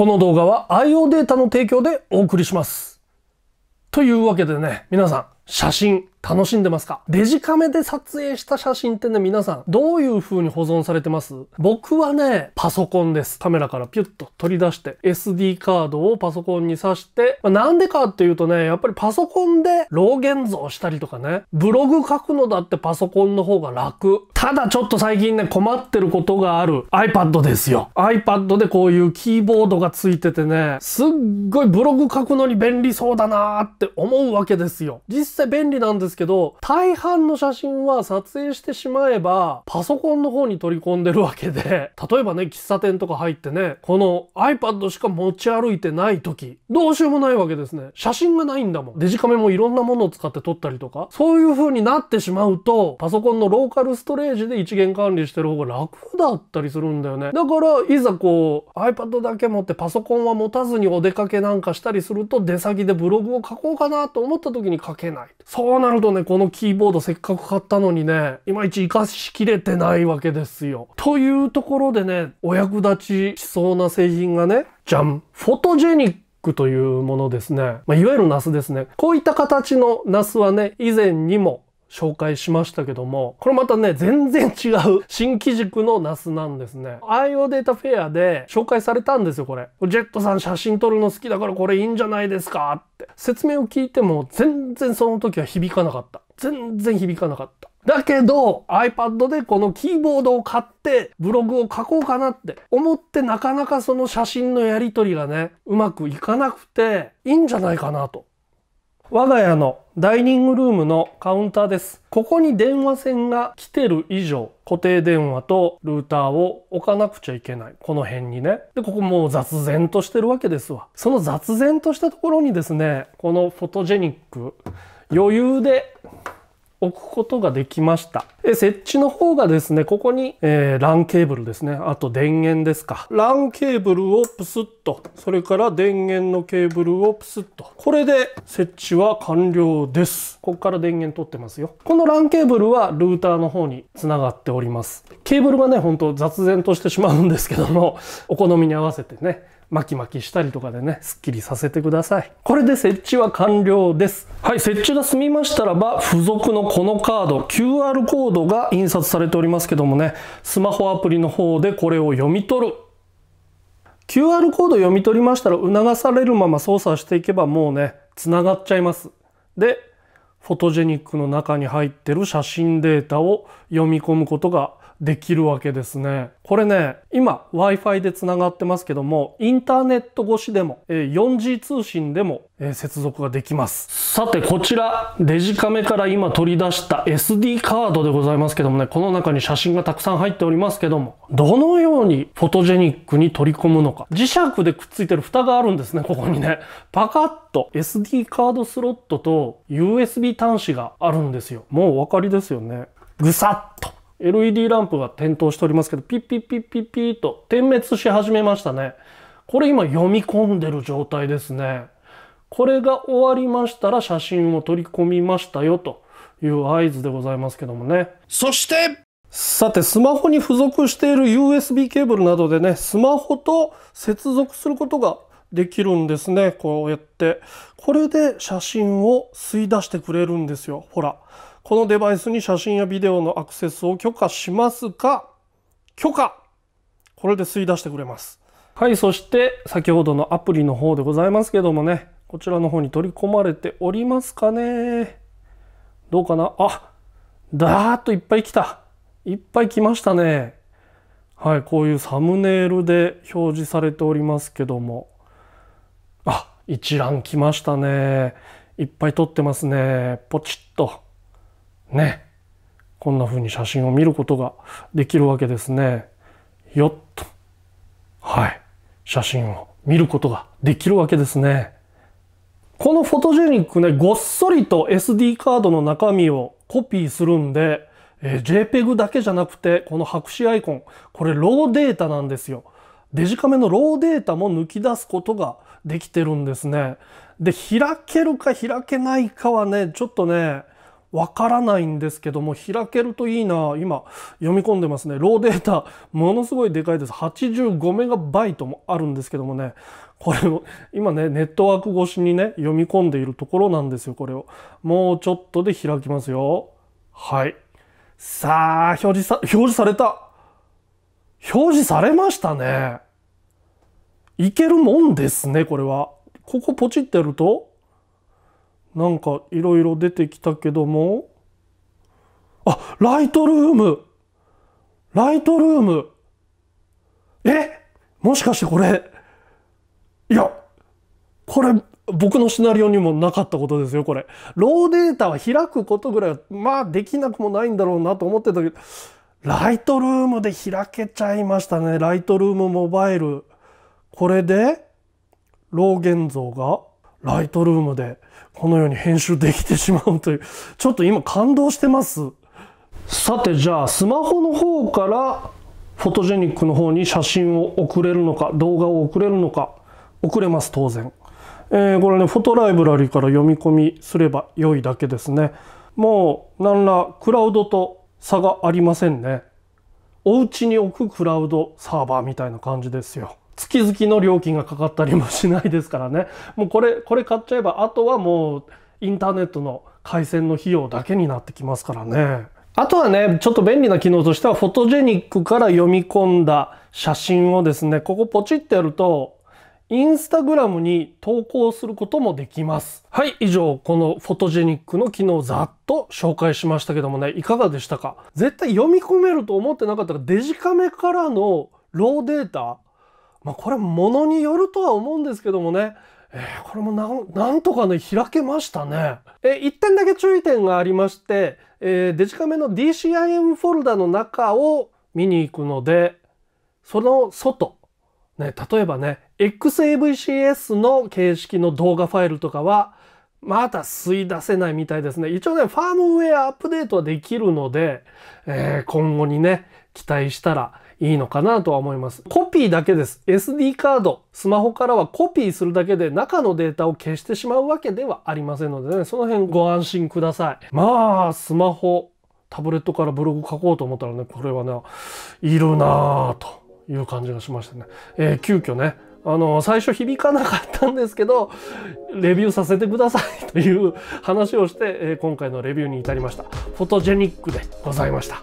この動画は IO データの提供でお送りします。というわけでね、皆さん、写真、楽しんでますかデジカメで撮影した写真ってね、皆さん、どういう風に保存されてます僕はね、パソコンです。カメラからピュッと取り出して、SD カードをパソコンに挿して、まあ、なんでかっていうとね、やっぱりパソコンで老現像したりとかね、ブログ書くのだってパソコンの方が楽。ただちょっと最近ね、困ってることがある iPad ですよ。iPad でこういうキーボードがついててね、すっごいブログ書くのに便利そうだなーって思うわけですよ。実際便利なんですですけど、大半の写真は撮影してしまえば、パソコンの方に取り込んでるわけで、例えばね、喫茶店とか入ってね、この iPad しか持ち歩いてない時、どうしようもないわけですね。写真がないんだもん。デジカメもいろんなものを使って撮ったりとか、そういう風になってしまうと、パソコンのローカルストレージで一元管理してる方が楽だったりするんだよね。だから、いざこう、iPad だけ持ってパソコンは持たずにお出かけなんかしたりすると、出先でブログを書こうかなと思った時に書けない。そうなるとね、このキーボードせっかく買ったのにね、いまいち活かしきれてないわけですよ。というところでね、お役立ちしそうな製品がね、じゃんフォトジェニックというものですね。まあ、いわゆるナスですね。こういった形のナスはね、以前にも紹介しましたけども、これまたね、全然違う 新機軸のナスなんですね。IO データフェアで紹介されたんですよ、これ。ジェットさん写真撮るの好きだからこれいいんじゃないですかって。説明を聞いても全然その時は響かなかった。全然響かなかった。だけど iPad でこのキーボードを買ってブログを書こうかなって思ってなかなかその写真のやり取りがねうまくいかなくていいんじゃないかなと我が家のダイニングルームのカウンターです。ここに電話線が来てる以上、固定電話とルーターを置かなくちゃいけない。この辺にね。で、ここもう雑然としてるわけですわ。その雑然としたところにですね、このフォトジェニック、余裕で置くことができました。で、設置の方がですね、ここに、えー、LAN ケーブルですね。あと電源ですか。LAN ケーブルをプスッと、それから電源のケーブルをプスッと。これで設置は完了です。ここから電源取ってますよ。この LAN ケーブルはルーターの方に繋がっております。ケーブルがね、ほんと雑然としてしまうんですけども、お好みに合わせてね、巻き巻きしたりとかでね、すっきりさせてください。これで設置は完了です。はい、設置が済みましたらば、付属のこのカード、QR コードが印刷されておりますけどもね、スマホアプリの方でこれを読み取る QR コード読み取りましたら促されるまま操作していけばもうね、繋がっちゃいます。で、フォトジェニックの中に入ってる写真データを読み込むことができるわけですね。これね、今 Wi-Fi で繋がってますけども、インターネット越しでも、4G 通信でも接続ができます。さて、こちら、デジカメから今取り出した SD カードでございますけどもね、この中に写真がたくさん入っておりますけども、どのようにフォトジェニックに取り込むのか。磁石でくっついてる蓋があるんですね、ここにね。パカッと SD カードスロットと USB 端子があるんですよ。もうお分かりですよね。ぐさっと LED ランプが点灯しておりますけど、ピッピッピッピッピーと点滅し始めましたね。これ今読み込んでる状態ですね。これが終わりましたら写真を取り込みましたよという合図でございますけどもね。そしてさて、スマホに付属している USB ケーブルなどでね、スマホと接続することができるんですね。こうやって。これで写真を吸い出してくれるんですよ。ほら。このデバイスに写真やビデオのアクセスを許可しますか許可これで吸い出してくれます。はい、そして先ほどのアプリの方でございますけどもね、こちらの方に取り込まれておりますかねどうかなあだーっといっぱい来た。いっぱい来ましたね。はい、こういうサムネイルで表示されておりますけども。あ、一覧来ましたね。いっぱい撮ってますね。ポチッと。ねこんな風に写真を見ることができるわけですねよっとはい写真を見ることができるわけですねこのフォトジェニックねごっそりと SD カードの中身をコピーするんで、えー、JPEG だけじゃなくてこの白紙アイコンこれローデータなんですよデジカメのローデータも抜き出すことができてるんですねで開けるか開けないかはねちょっとねわからないんですけども、開けるといいな。今、読み込んでますね。ローデータ、ものすごいでかいです。85メガバイトもあるんですけどもね。これを、今ね、ネットワーク越しにね、読み込んでいるところなんですよ、これを。もうちょっとで開きますよ。はい。さあ、表示さ、表示された。表示されましたね。いけるもんですね、これは。ここポチってやると、なんかいろいろ出てきたけどもあライトルームライトルームえもしかしてこれいやこれ僕のシナリオにもなかったことですよこれローデータは開くことぐらいはまあできなくもないんだろうなと思ってたけどライトルームで開けちゃいましたねライトルームモバイルこれでロー現像がライトルームでこのように編集できてしまうという、ちょっと今感動してます。さてじゃあスマホの方からフォトジェニックの方に写真を送れるのか、動画を送れるのか、送れます当然。えー、これね、フォトライブラリから読み込みすれば良いだけですね。もう何らクラウドと差がありませんね。お家に置くクラウドサーバーみたいな感じですよ。月々の料金がかかったりもしないですからね。もうこれ、これ買っちゃえば、あとはもうインターネットの回線の費用だけになってきますからね。あとはね、ちょっと便利な機能としては、フォトジェニックから読み込んだ写真をですね、ここポチってやると、インスタグラムに投稿することもできます。はい、以上、このフォトジェニックの機能ざっと紹介しましたけどもね、いかがでしたか絶対読み込めると思ってなかったら、デジカメからのローデータまあ、これものによるとは思うんですけどもね、えー、これもなんとかね開けましたね。えー、1点だけ注意点がありまして、えー、デジカメの DCIM フォルダの中を見に行くのでその外、ね、例えばね XAVCS の形式の動画ファイルとかはまた吸い出せないみたいですね。一応ね、ファームウェアアップデートはできるので、えー、今後にね、期待したら、いいのかなとは思います。コピーだけです。SD カード、スマホからはコピーするだけで中のデータを消してしまうわけではありませんのでね、その辺ご安心ください。まあ、スマホ、タブレットからブログ書こうと思ったらね、これはね、いるなぁという感じがしましたね。えー、急遽ね、あの、最初響かなかったんですけど、レビューさせてくださいという話をして、え今回のレビューに至りました。フォトジェニックでございました。